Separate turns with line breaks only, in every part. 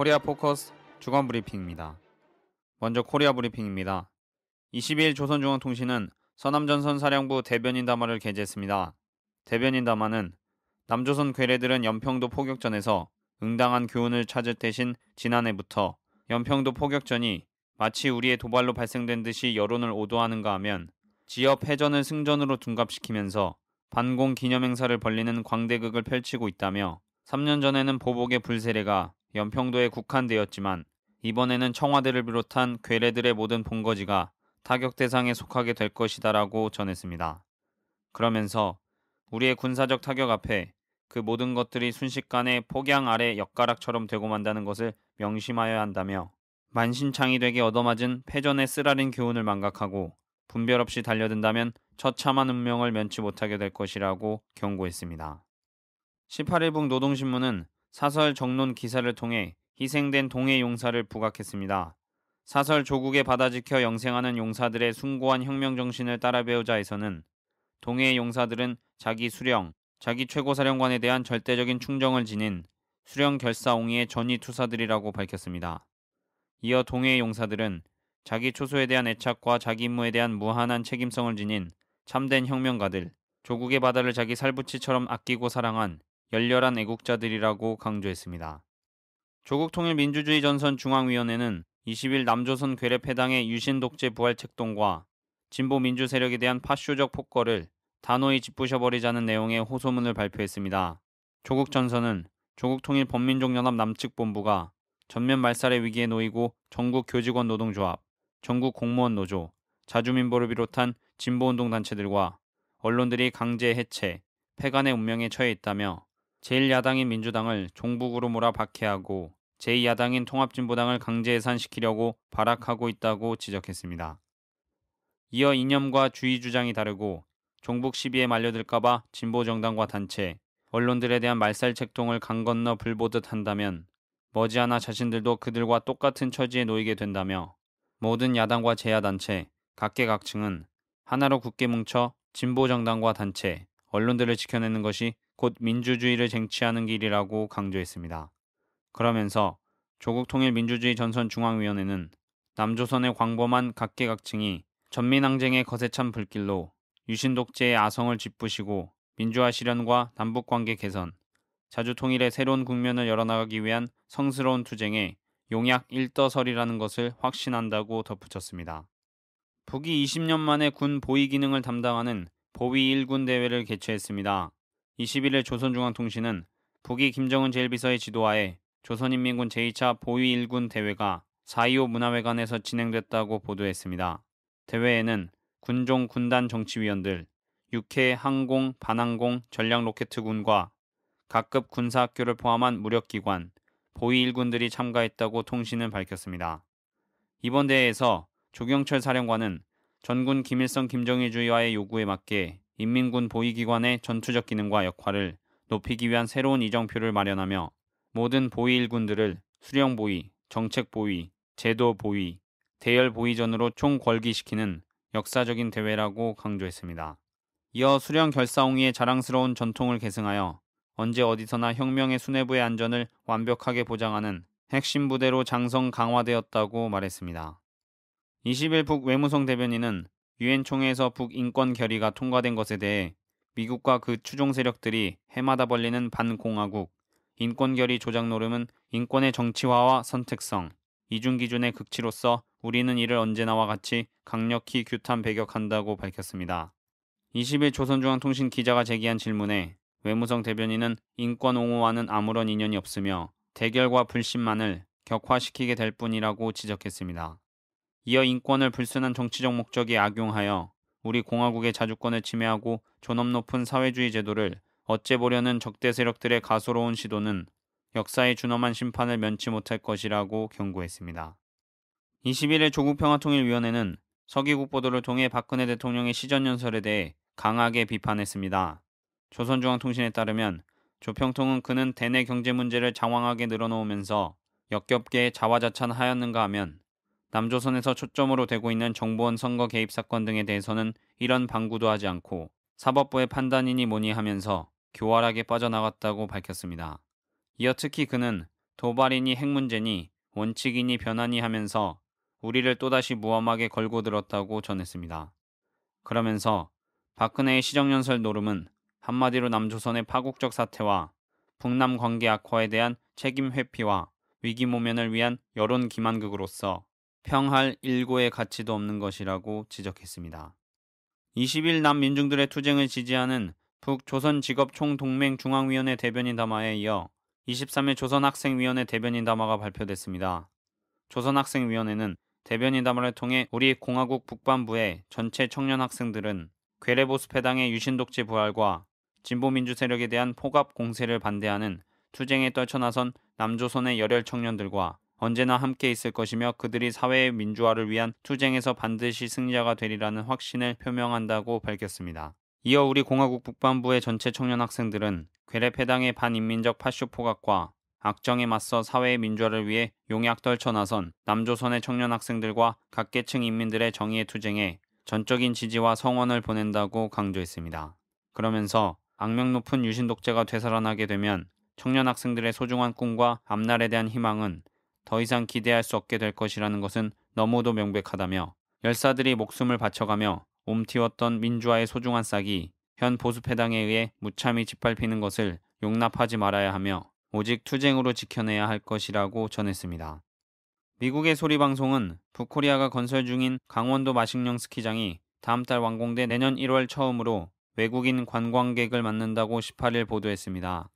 코리아 포커스 주간 브리핑입니다. 먼저 코리아 브리핑입니다. 22일 조선중앙통신은 서남전선 사령부 대변인 담화를 게재했습니다. 대변인 담화는 남조선 괴뢰들은 연평도 포격전에서 응당한 교훈을 찾을 대신 지난해부터 연평도 포격전이 마치 우리의 도발로 발생된 듯이 여론을 오도하는가 하면 지역 해전을 승전으로 둔갑시키면서 반공 기념 행사를 벌리는 광대극을 펼치고 있다며 3년 전에는 보복의 불세례가 연평도에 국한되었지만 이번에는 청와대를 비롯한 괴뢰들의 모든 본거지가 타격 대상에 속하게 될 것이다라고 전했습니다. 그러면서 우리의 군사적 타격 앞에 그 모든 것들이 순식간에 폭양 아래 엿가락처럼 되고 만다는 것을 명심하여야 한다며 만신창이 되게 얻어맞은 패전의 쓰라린 교훈을 망각하고 분별 없이 달려든다면 처참한 운명을 면치 못하게 될 것이라고 경고했습니다. 18일북 노동신문은 사설 정론 기사를 통해 희생된 동해 용사를 부각했습니다. 사설 조국에 받아지켜 영생하는 용사들의 숭고한 혁명 정신을 따라 배우자에서는 동해 용사들은 자기 수령, 자기 최고사령관에 대한 절대적인 충정을 지닌 수령 결사옹이의 전위 투사들이라고 밝혔습니다. 이어 동해 용사들은 자기 초소에 대한 애착과 자기 임무에 대한 무한한 책임성을 지닌 참된 혁명가들, 조국의 바다를 자기 살붙이처럼 아끼고 사랑한 열렬한 애국자들이라고 강조했습니다. 조국 통일 민주주의 전선 중앙위원회는 20일 남조선 괴뢰 패당의 유신 독재 부활 책동과 진보 민주 세력에 대한 파쇼적 폭거를 단호히 짓부셔버리자는 내용의 호소문을 발표했습니다. 조국 전선은 조국 통일 범민족연합 남측 본부가 전면 말살의 위기에 놓이고 전국 교직원 노동조합, 전국 공무원 노조, 자주민보를 비롯한 진보운동 단체들과 언론들이 강제 해체, 폐간의 운명에 처해 있다며 제1야당인 민주당을 종북으로 몰아 박해하고 제2야당인 통합진보당을 강제 해산시키려고 발악하고 있다고 지적했습니다. 이어 이념과 주의 주장이 다르고 종북 시비에 말려들까봐 진보 정당과 단체, 언론들에 대한 말살책통을 강 건너 불보듯 한다면 머지않아 자신들도 그들과 똑같은 처지에 놓이게 된다며 모든 야당과 제야단체, 각계각층은 하나로 굳게 뭉쳐 진보 정당과 단체, 언론들을 지켜내는 것이 곧 민주주의를 쟁취하는 길이라고 강조했습니다. 그러면서 조국 통일 민주주의 전선 중앙위원회는 남조선의 광범한 각계각층이 전민항쟁의 거세찬 불길로 유신 독재의 아성을 짚부시고 민주화 실현과 남북 관계 개선, 자주 통일의 새로운 국면을 열어나가기 위한 성스러운 투쟁에 용약 일더설이라는 것을 확신한다고 덧붙였습니다. 북이 20년 만에 군 보위 기능을 담당하는 보위 1군 대회를 개최했습니다. 21일 조선중앙통신은 북이 김정은 제1비서의 지도하에 조선인민군 제2차 보위 1군 대회가 4.25 문화회관에서 진행됐다고 보도했습니다. 대회에는 군종 군단 정치위원들, 육해 항공, 반항공, 전략로켓군과 각급 군사학교를 포함한 무력기관, 보위 1군들이 참가했다고 통신은 밝혔습니다. 이번 대회에서 조경철 사령관은 전군 김일성 김정일 주의와의 요구에 맞게 인민군 보위기관의 전투적 기능과 역할을 높이기 위한 새로운 이정표를 마련하며 모든 보위 일군들을 수령 보위, 정책 보위, 제도 보위, 대열 보위전으로 총궐기시키는 역사적인 대회라고 강조했습니다. 이어 수령 결사옹이의 자랑스러운 전통을 계승하여 언제 어디서나 혁명의 수뇌부의 안전을 완벽하게 보장하는 핵심 부대로 장성 강화되었다고 말했습니다. 21북 외무성 대변인은 유엔 총회에서 북인권 결의가 통과된 것에 대해 미국과 그 추종 세력들이 해마다 벌리는 반공화국 인권 결의 조작 노름은 인권의 정치화와 선택성 이중 기준의 극치로서 우리는 이를 언제나와 같이 강력히 규탄 배격한다고 밝혔습니다. 20일 조선중앙통신 기자가 제기한 질문에 외무성 대변인은 인권 옹호와는 아무런 인연이 없으며 대결과 불신만을 격화시키게 될 뿐이라고 지적했습니다. 이어 인권을 불순한 정치적 목적에 악용하여 우리 공화국의 자주권을 침해하고 존엄 높은 사회주의 제도를 어째보려는 적대 세력들의 가소로운 시도는 역사의 준엄한 심판을 면치 못할 것이라고 경고했습니다. 21일 조국평화통일위원회는 서기국 보도를 통해 박근혜 대통령의 시전연설에 대해 강하게 비판했습니다. 조선중앙통신에 따르면 조평통은 그는 대내 경제 문제를 장황하게 늘어놓으면서 역겹게 자화자찬하였는가 하면 남조선에서 초점으로 되고 있는 정보원 선거 개입 사건 등에 대해서는 이런 방구도 하지 않고 사법부의 판단이니 뭐니 하면서 교활하게 빠져나갔다고 밝혔습니다. 이어 특히 그는 도발이니 핵 문제니 원칙이니 변하니 하면서 우리를 또다시 무엄하게 걸고 들었다고 전했습니다. 그러면서 박근혜의 시정연설 노름은 한마디로 남조선의 파국적 사태와 북남 관계 악화에 대한 책임 회피와 위기 모면을 위한 여론 기만극으로서 평할 일고의 가치도 없는 것이라고 지적했습니다. 20일 남민중들의 투쟁을 지지하는 북조선직업총동맹 중앙위원회 대변인 담화에 이어 23일 조선학생위원회 대변인 담화가 발표됐습니다. 조선학생위원회는 대변인 담화를 통해 우리 공화국 북반부의 전체 청년 학생들은 괴뢰보수패당의 유신독재 부활과 진보민주세력에 대한 포갑 공세를 반대하는 투쟁에 떨쳐나선 남조선의 열혈 청년들과 언제나 함께 있을 것이며 그들이 사회의 민주화를 위한 투쟁에서 반드시 승자가 되리라는 확신을 표명한다고 밝혔습니다. 이어 우리 공화국 북반부의 전체 청년 학생들은 괴뢰패당의 반인민적 파쇼포각과 악정에 맞서 사회의 민주화를 위해 용약 떨쳐 나선 남조선의 청년 학생들과 각계층 인민들의 정의의 투쟁에 전적인 지지와 성원을 보낸다고 강조했습니다. 그러면서 악명 높은 유신 독재가 되살아나게 되면 청년 학생들의 소중한 꿈과 앞날에 대한 희망은 더 이상 기대할 수 없게 될 것이라는 것은 너무도 명백하다며 열사들이 목숨을 바쳐가며 옴티웠던 민주화의 소중한 싹이 현 보수 패당에 의해 무참히 짓밟히는 것을 용납하지 말아야 하며 오직 투쟁으로 지켜내야 할 것이라고 전했습니다. 미국의 소리 방송은 북코리아가 건설 중인 강원도 마식령 스키장이 다음 달 완공돼 내년 1월 처음으로 외국인 관광객을 맞는다고 18일 보도했습니다.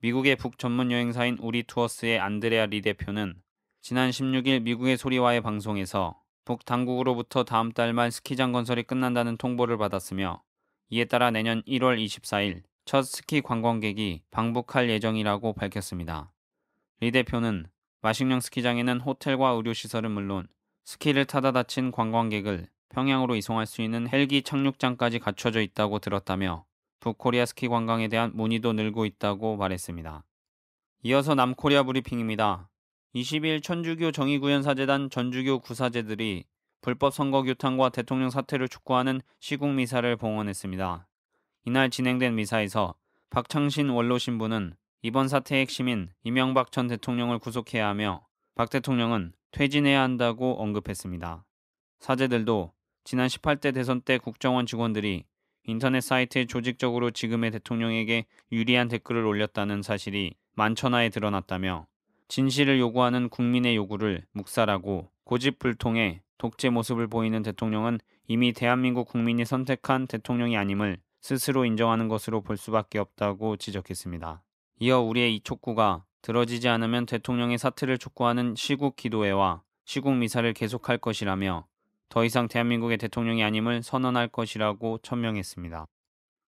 미국의 북전문 여행사인 우리 투어스의 안드레아 리 대표는 지난 16일 미국의 소리와의 방송에서 북 당국으로부터 다음 달 말 스키장 건설이 끝난다는 통보를 받았으며 이에 따라 내년 1월 24일 첫 스키 관광객이 방북할 예정이라고 밝혔습니다. 리 대표는 마식령 스키장에는 호텔과 의료시설은 물론 스키를 타다 다친 관광객을 평양으로 이송할 수 있는 헬기 착륙장까지 갖춰져 있다고 들었다며 북코리아 스키 관광에 대한 문의도 늘고 있다고 말했습니다. 이어서 남코리아 브리핑입니다. 22일 천주교 정의구현사재단 전주교 구사제들이 불법 선거 규탄과 대통령 사퇴를 촉구하는 시국 미사를 봉헌했습니다. 이날 진행된 미사에서 박창신 원로 신부는 이번 사태의 핵심인 이명박 전 대통령을 구속해야 하며 박 대통령은 퇴진해야 한다고 언급했습니다. 사제들도 지난 18대 대선 때 국정원 직원들이 인터넷 사이트에 조직적으로 지금의 대통령에게 유리한 댓글을 올렸다는 사실이 만천하에 드러났다며 진실을 요구하는 국민의 요구를 묵살하고 고집불통해 독재 모습을 보이는 대통령은 이미 대한민국 국민이 선택한 대통령이 아님을 스스로 인정하는 것으로 볼 수밖에 없다고 지적했습니다. 이어 우리의 이 촉구가 들어지지 않으면 대통령의 사퇴를 촉구하는 시국 기도회와 시국 미사를 계속할 것이라며 더 이상 대한민국의 대통령이 아님을 선언할 것이라고 천명했습니다.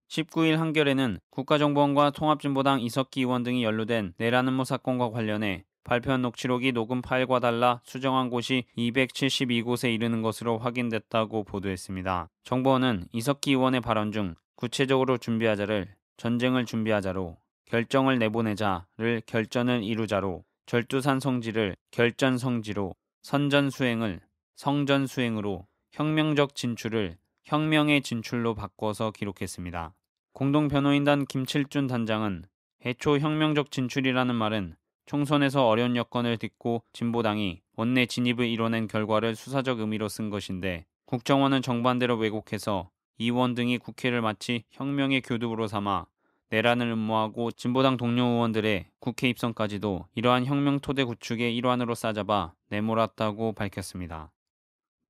19일 한겨레는 국가정보원과 통합진보당 이석기 의원 등이 연루된 내란음모 사건과 관련해 발표한 녹취록이 녹음 파일과 달라 수정한 곳이 272곳에 이르는 것으로 확인됐다고 보도했습니다. 정보원은 이석기 의원의 발언 중 구체적으로 준비하자를 전쟁을 준비하자로 결정을 내보내자를 결전을 이루자로 절두산 성지를 결전 성지로 선전 수행을 성전 수행으로 혁명적 진출을 혁명의 진출로 바꿔서 기록했습니다. 공동 변호인단 김칠준 단장은 애초 혁명적 진출이라는 말은 총선에서 어려운 여건을 딛고 진보당이 원내 진입을 이뤄낸 결과를 수사적 의미로 쓴 것인데 국정원은 정반대로 왜곡해서 이원 등이 국회를 마치 혁명의 교두보로 삼아 내란을 음모하고 진보당 동료 의원들의 국회 입성까지도 이러한 혁명 토대 구축의 일환으로 싸잡아 내몰았다고 밝혔습니다.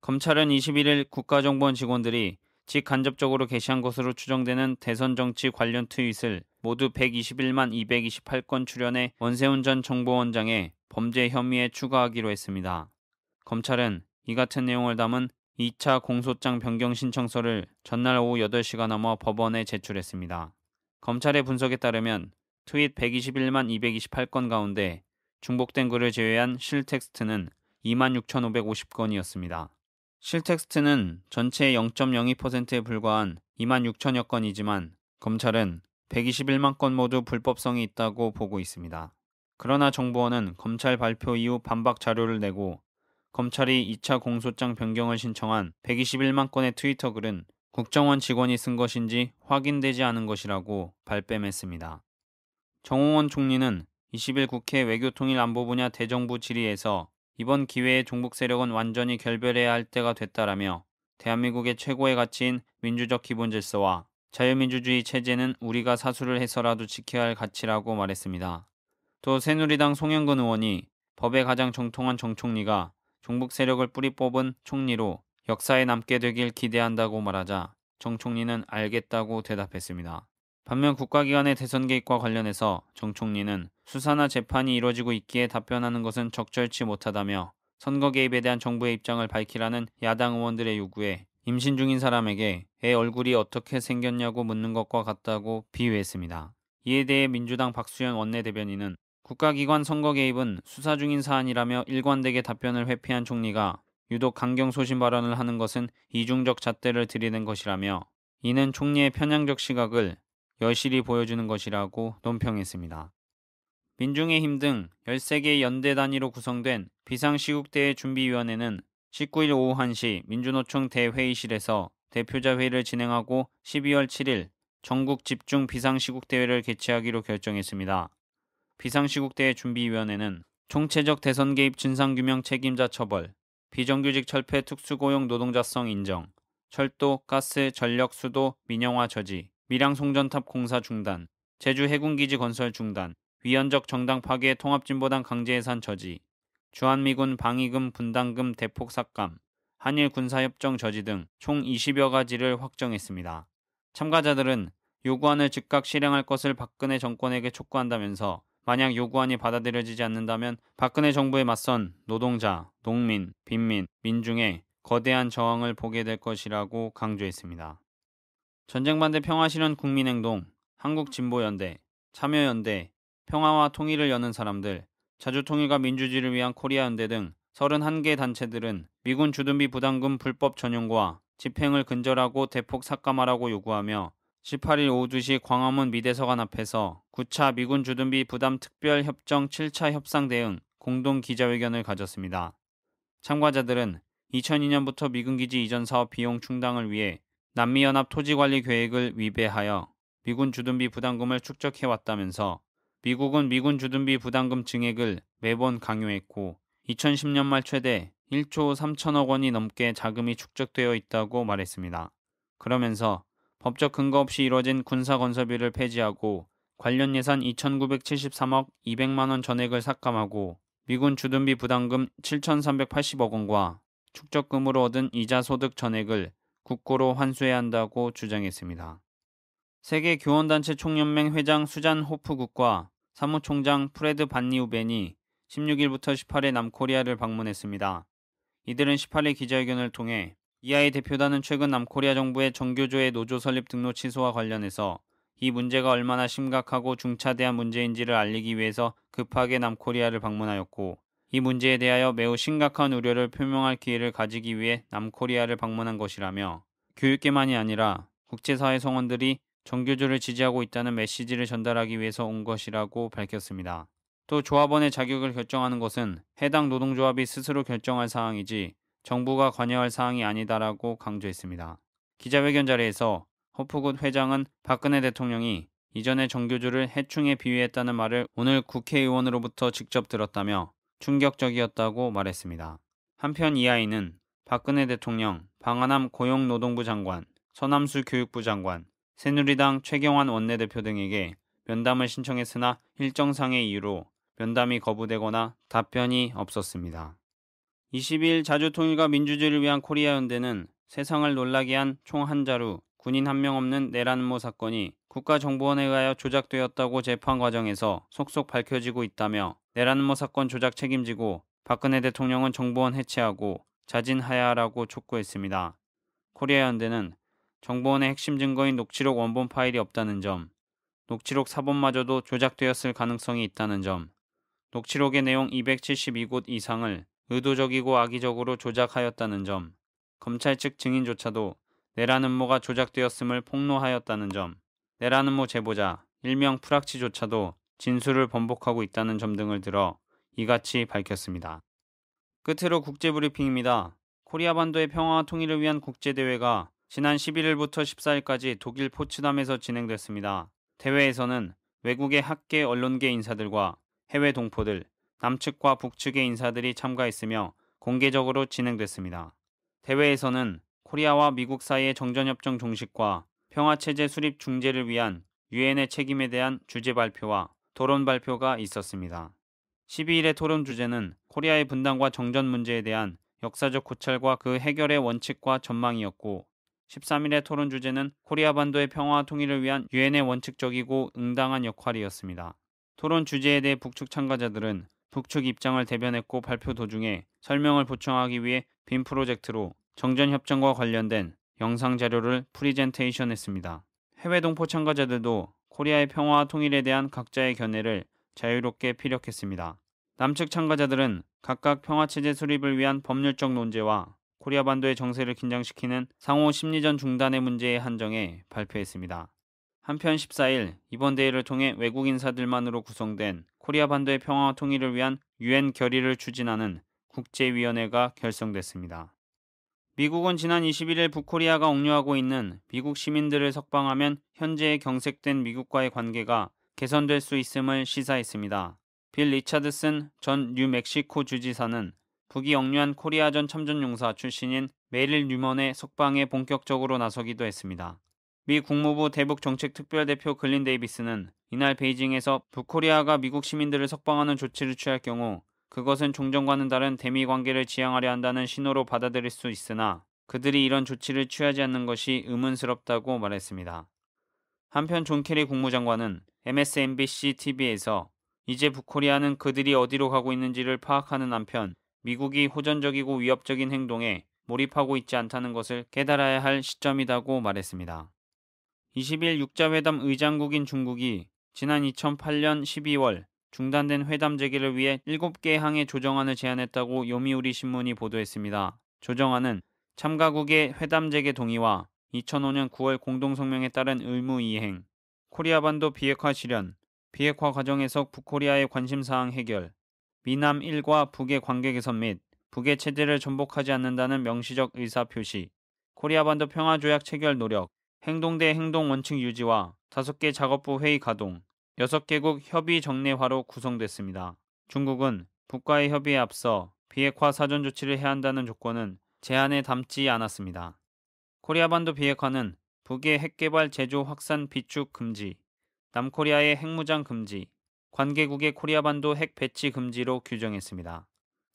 검찰은 21일 국가정보원 직원들이 직간접적으로 게시한 것으로 추정되는 대선 정치 관련 트윗을 모두 121만 228건 출연해 원세훈 전 정보원장의 범죄 혐의에 추가하기로 했습니다. 검찰은 이 같은 내용을 담은 2차 공소장 변경 신청서를 전날 오후 8시가 넘어 법원에 제출했습니다. 검찰의 분석에 따르면 트윗 121만 228건 가운데 중복된 글을 제외한 실텍스트는 26,550건이었습니다. 실텍스트는 전체의 0.02%에 불과한 2만 6천여 건이지만 검찰은 121만 건 모두 불법성이 있다고 보고 있습니다. 그러나 정부원은 검찰 발표 이후 반박 자료를 내고 검찰이 2차 공소장 변경을 신청한 121만 건의 트위터 글은 국정원 직원이 쓴 것인지 확인되지 않은 것이라고 발뺌했습니다. 정홍원 총리는 20일 국회 외교통일안보 분야 대정부 질의에서 이번 기회에 종북 세력은 완전히 결별해야 할 때가 됐다라며 대한민국의 최고의 가치인 민주적 기본 질서와 자유민주주의 체제는 우리가 사수를 해서라도 지켜야 할 가치라고 말했습니다. 또 새누리당 송영근 의원이 법에 가장 정통한 정총리가 종북 세력을 뿌리 뽑은 총리로 역사에 남게 되길 기대한다고 말하자 정 총리는 알겠다고 대답했습니다. 반면 국가기관의 대선 개입과 관련해서 정 총리는 수사나 재판이 이뤄지고 있기에 답변하는 것은 적절치 못하다며 선거 개입에 대한 정부의 입장을 밝히라는 야당 의원들의 요구에 임신 중인 사람에게 애 얼굴이 어떻게 생겼냐고 묻는 것과 같다고 비유했습니다. 이에 대해 민주당 박수현 원내대변인은 국가기관 선거 개입은 수사 중인 사안이라며 일관되게 답변을 회피한 총리가 유독 강경소신 발언을 하는 것은 이중적 잣대를 들이는 것이라며 이는 총리의 편향적 시각을 여실히 보여주는 것이라고 논평했습니다. 민중의 힘 등 13개 연대 단위로 구성된 비상시국대의 준비위원회는 19일 오후 1시 민주노총 대회의실에서 대표자 회의를 진행하고 12월 7일 전국 집중 비상시국 대회를 개최하기로 결정했습니다. 비상시국 대회 준비위원회는 총체적 대선 개입 진상규명 책임자 처벌, 비정규직 철폐 특수고용 노동자성 인정, 철도, 가스, 전력, 수도, 민영화 저지, 밀양 송전탑 공사 중단, 제주 해군기지 건설 중단, 위헌적 정당 파괴 통합진보당 강제해산 저지, 주한미군 방위금 분담금 대폭 삭감, 한일 군사협정 저지 등 총 20여 가지를 확정했습니다. 참가자들은 요구안을 즉각 실행할 것을 박근혜 정권에게 촉구한다면서 만약 요구안이 받아들여지지 않는다면 박근혜 정부에 맞선 노동자, 농민, 빈민, 민중의 거대한 저항을 보게 될 것이라고 강조했습니다. 전쟁 반대 평화실현 국민행동, 한국진보연대, 참여연대, 평화와 통일을 여는 사람들, 자주통일과 민주주의를 위한 코리아연대 등 31개 단체들은 미군 주둔비 부담금 불법 전용과 집행을 근절하고 대폭 삭감하라고 요구하며 18일 오후 2시 광화문 미대서관 앞에서 9차 미군 주둔비 부담 특별 협정 7차 협상 대응 공동 기자회견을 가졌습니다. 참가자들은 2002년부터 미군 기지 이전 사업 비용 충당을 위해 남미연합 토지관리 계획을 위배하여 미군 주둔비 부담금을 축적해왔다면서 미국은 미군 주둔비 부담금 증액을 매번 강요했고 2010년 말 최대 1조 3천억 원이 넘게 자금이 축적되어 있다고 말했습니다. 그러면서 법적 근거 없이 이뤄진 군사 건설비를 폐지하고 관련 예산 2,973억 200만 원 전액을 삭감하고 미군 주둔비 부담금 7,380억 원과 축적금으로 얻은 이자 소득 전액을 국고로 환수해야 한다고 주장했습니다. 세계 교원단체 총연맹 회장 수잔 호프국과 사무총장 프레드 반니우벤이 16일부터 18일 남코리아를 방문했습니다. 이들은 18일 기자회견을 통해 이하의 대표단은 최근 남코리아 정부의 정교조의 노조 설립 등록 취소와 관련해서 이 문제가 얼마나 심각하고 중차대한 문제인지를 알리기 위해서 급하게 남코리아를 방문하였고 이 문제에 대하여 매우 심각한 우려를 표명할 기회를 가지기 위해 남코리아를 방문한 것이라며 교육계만이 아니라 국제사회 성원들이 정교조를 지지하고 있다는 메시지를 전달하기 위해서 온 것이라고 밝혔습니다. 또 조합원의 자격을 결정하는 것은 해당 노동조합이 스스로 결정할 사항이지 정부가 관여할 사항이 아니다라고 강조했습니다. 기자회견 자리에서 허프굿 회장은 박근혜 대통령이 이전에 정교조를 해충에 비유했다는 말을 오늘 국회의원으로부터 직접 들었다며 충격적이었다고 말했습니다. 한편 이 아이는 박근혜 대통령, 방한남 고용노동부 장관, 서남수 교육부 장관, 새누리당 최경환 원내대표 등에게 면담을 신청했으나 일정상의 이유로 면담이 거부되거나 답변이 없었습니다. 22일 자주통일과 민주주의를 위한 코리아 연대는 세상을 놀라게 한 총 한 자루 군인 한 명 없는 내란모 사건이 국가정보원에 의하여 조작되었다고 재판 과정에서 속속 밝혀지고 있다며 내란음모 사건 조작 책임지고 박근혜 대통령은 정보원 해체하고 자진하야라고 촉구했습니다. 코리아 연대는 정보원의 핵심 증거인 녹취록 원본 파일이 없다는 점, 녹취록 사본마저도 조작되었을 가능성이 있다는 점, 녹취록의 내용 272곳 이상을 의도적이고 악의적으로 조작하였다는 점, 검찰 측 증인조차도 내란 음모가 조작되었음을 폭로하였다는 점, 네라는모 제보자 일명 프락치조차도 진술을 번복하고 있다는 점 등을 들어 이같이 밝혔습니다. 끝으로 국제브리핑입니다. 코리아 반도의 평화와 통일을 위한 국제대회가 지난 11일부터 14일까지 독일 포츠담에서 진행됐습니다. 대회에서는 외국의 학계 언론계 인사들과 해외 동포들, 남측과 북측의 인사들이 참가했으며 공개적으로 진행됐습니다. 대회에서는 코리아와 미국 사이의 정전협정 종식과 평화체제 수립 중재를 위한 유엔의 책임에 대한 주제 발표와 토론 발표가 있었습니다. 12일의 토론 주제는 코리아의 분단과 정전 문제에 대한 역사적 고찰과 그 해결의 원칙과 전망이었고 13일의 토론 주제는 코리아 반도의 평화와 통일을 위한 유엔의 원칙적이고 응당한 역할이었습니다. 토론 주제에 대해 북측 참가자들은 북측 입장을 대변했고 발표 도중에 설명을 보충하기 위해 빔 프로젝트로 정전 협정과 관련된 영상 자료를 프리젠테이션 했습니다. 해외 동포 참가자들도 코리아의 평화와 통일에 대한 각자의 견해를 자유롭게 피력했습니다. 남측 참가자들은 각각 평화체제 수립을 위한 법률적 논제와 코리아 반도의 정세를 긴장시키는 상호 심리전 중단의 문제에 한정해 발표했습니다. 한편 14일 이번 대회를 통해 외국 인사들만으로 구성된 코리아 반도의 평화와 통일을 위한 유엔 결의를 추진하는 국제위원회가 결성됐습니다. 미국은 지난 21일 북코리아가 옹류하고 있는 미국 시민들을 석방하면 현재의 경색된 미국과의 관계가 개선될 수 있음을 시사했습니다. 빌 리차드슨 전 뉴멕시코 주지사는 북이 억류한 코리아전 참전용사 출신인 메릴 뉴먼의 석방에 본격적으로 나서기도 했습니다. 미 국무부 대북정책특별대표 글린 데이비스는 이날 베이징에서 북코리아가 미국 시민들을 석방하는 조치를 취할 경우 그것은 종전과는 다른 대미 관계를 지향하려 한다는 신호로 받아들일 수 있으나 그들이 이런 조치를 취하지 않는 것이 의문스럽다고 말했습니다. 한편 존 케리 국무장관은 MSNBC TV에서 이제 북코리아는 그들이 어디로 가고 있는지를 파악하는 한편 미국이 호전적이고 위협적인 행동에 몰입하고 있지 않다는 것을 깨달아야 할 시점이라고 말했습니다. 20일 육자회담 의장국인 중국이 지난 2008년 12월 중단된 회담 재개를 위해 7개 항의 조정안을 제안했다고 요미우리 신문이 보도했습니다. 조정안은 참가국의 회담 재개 동의와 2005년 9월 공동성명에 따른 의무 이행, 코리아 반도 비핵화 실현, 비핵화 과정에서 북코리아의 관심사항 해결, 미남 1과 북의 관계 개선 및 북의 체제를 전복하지 않는다는 명시적 의사 표시, 코리아 반도 평화 조약 체결 노력, 행동대 행동 원칙 유지와 5개 작업부 회의 가동, 6개국 협의 정례화로 구성됐습니다. 중국은 국가의 협의에 앞서 비핵화 사전 조치를 해야 한다는 조건은 제안에 담지 않았습니다. 코리아 반도 비핵화는 북의 핵개발 제조 확산 비축 금지, 남코리아의 핵무장 금지, 관계국의 코리아 반도 핵 배치 금지로 규정했습니다.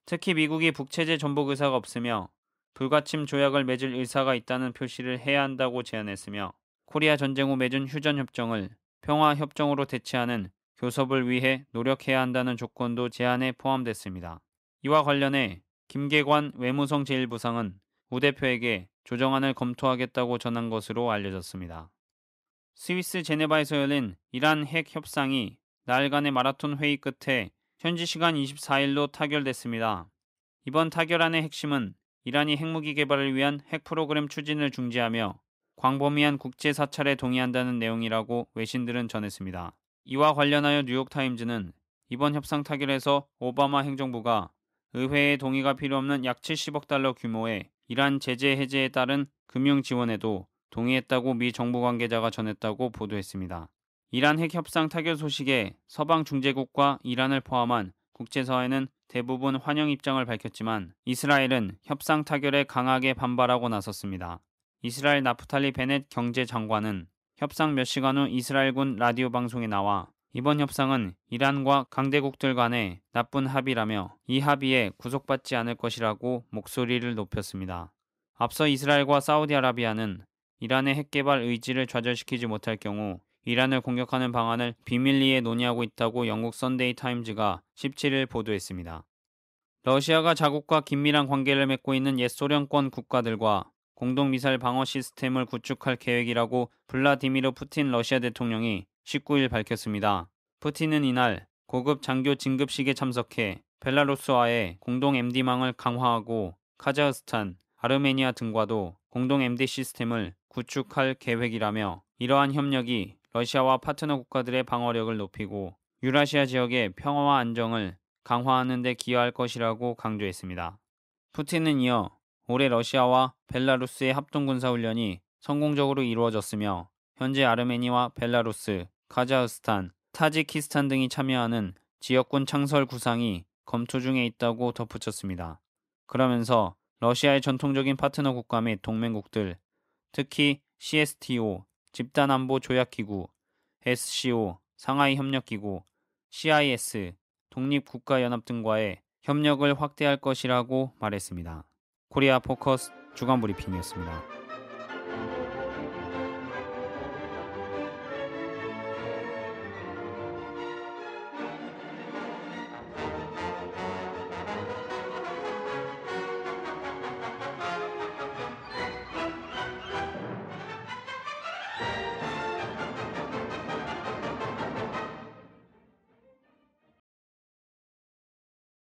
특히 미국이 북체제 전복 의사가 없으며 불가침 조약을 맺을 의사가 있다는 표시를 해야 한다고 제안했으며 코리아 전쟁 후 맺은 휴전 협정을 평화협정으로 대체하는 교섭을 위해 노력해야 한다는 조건도 제안에 포함됐습니다. 이와 관련해 김계관 외무성 제1부상은 우 대표에게 조정안을 검토하겠다고 전한 것으로 알려졌습니다. 스위스 제네바에서 열린 이란 핵 협상이 나흘간의 마라톤 회의 끝에 현지 시간 24일로 타결됐습니다. 이번 타결안의 핵심은 이란이 핵무기 개발을 위한 핵 프로그램 추진을 중지하며 광범위한 국제 사찰에 동의한다는 내용이라고 외신들은 전했습니다. 이와 관련하여 뉴욕타임즈는 이번 협상 타결에서 오바마 행정부가 의회의 동의가 필요 없는 약 70억 달러 규모의 이란 제재 해제에 따른 금융 지원에도 동의했다고 미 정부 관계자가 전했다고 보도했습니다. 이란 핵 협상 타결 소식에 서방 중재국과 이란을 포함한 국제사회는 대부분 환영 입장을 밝혔지만 이스라엘은 협상 타결에 강하게 반발하고 나섰습니다. 이스라엘 나프탈리 베넷 경제장관은 협상 몇 시간 후 이스라엘군 라디오 방송에 나와 이번 협상은 이란과 강대국들 간의 나쁜 합의라며 이 합의에 구속받지 않을 것이라고 목소리를 높였습니다. 앞서 이스라엘과 사우디아라비아는 이란의 핵개발 의지를 좌절시키지 못할 경우 이란을 공격하는 방안을 비밀리에 논의하고 있다고 영국 선데이 타임즈가 17일 보도했습니다. 러시아가 자국과 긴밀한 관계를 맺고 있는 옛 소련권 국가들과 공동 미사일 방어 시스템을 구축할 계획이라고 블라디미르 푸틴 러시아 대통령이 19일 밝혔습니다. 푸틴은 이날 고급 장교 진급식에 참석해 벨라루스와의 공동 MD망을 강화하고 카자흐스탄, 아르메니아 등과도 공동 MD 시스템을 구축할 계획이라며 이러한 협력이 러시아와 파트너 국가들의 방어력을 높이고 유라시아 지역의 평화와 안정을 강화하는 데 기여할 것이라고 강조했습니다. 푸틴은 이어 올해 러시아와 벨라루스의 합동군사훈련이 성공적으로 이루어졌으며 현재 아르메니와 벨라루스, 카자흐스탄, 타지키스탄 등이 참여하는 지역군 창설 구상이 검토 중에 있다고 덧붙였습니다. 그러면서 러시아의 전통적인 파트너 국가 및 동맹국들, 특히 CSTO, 집단안보조약기구, SCO, 상하이협력기구, CIS, 독립국가연합 등과의 협력을 확대할 것이라고 말했습니다. 코리아 포커스 주간 브리핑이었습니다.